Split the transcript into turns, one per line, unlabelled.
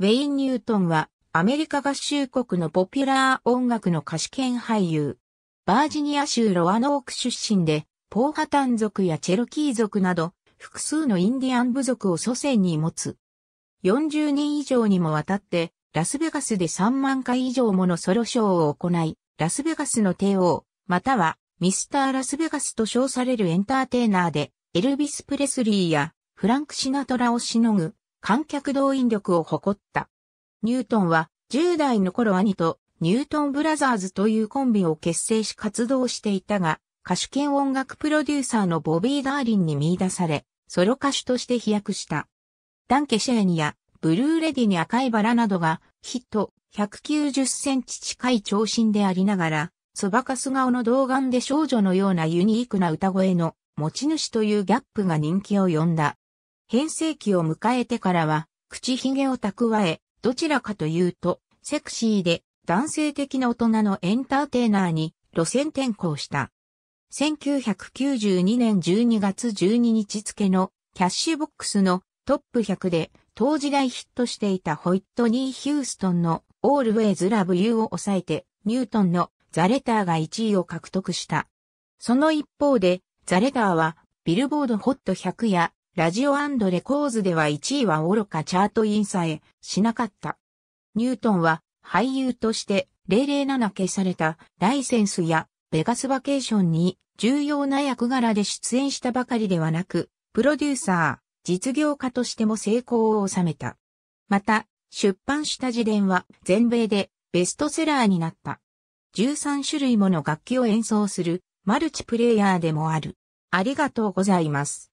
ウェイン・ニュートンは、アメリカ合衆国のポピュラー音楽の歌手兼俳優。バージニア州ロアノーク出身で、ポーハタン族やチェロキー族など、複数のインディアン部族を祖先に持つ。40年以上にもわたって、ラスベガスで3万回以上ものソロショーを行い、ラスベガスの帝王、またはミスター・ラスベガスと称されるエンターテイナーで、エルビス・プレスリーやフランク・シナトラをしのぐ観客動員力を誇った。ニュートンは10代の頃兄とニュートンブラザーズというコンビを結成し活動していたが、歌手兼音楽プロデューサーのボビー・ダーリンに見出され、ソロ歌手として飛躍した。ダンケシェーニやブルーレディに赤いバラなどがヒット190センチ近い長身でありながら、そばかす顔の童顔で少女のようなユニークな歌声の持ち主というギャップが人気を呼んだ。変成期を迎えてからは、口ひげを蓄え、どちらかというと、セクシーで男性的な大人のエンターテイナーに路線転向した。1992年12月12日付のキャッシュボックスのトップ100で当時代ヒットしていたホイットニー・ヒューストンの Always Love You を抑えてニュートンのザレターが1位を獲得した。その一方でザレターはビルボードホット100やラジオレコーズでは1位は愚かチャートインさえしなかった。ニュートンは俳優として007消されたライセンスやベガスバケーションに重要な役柄で出演したばかりではなく、プロデューサー、実業家としても成功を収めた。また、出版した自伝は全米でベストセラーになった。13種類もの楽器を演奏するマルチプレイヤーでもある。ありがとうございます。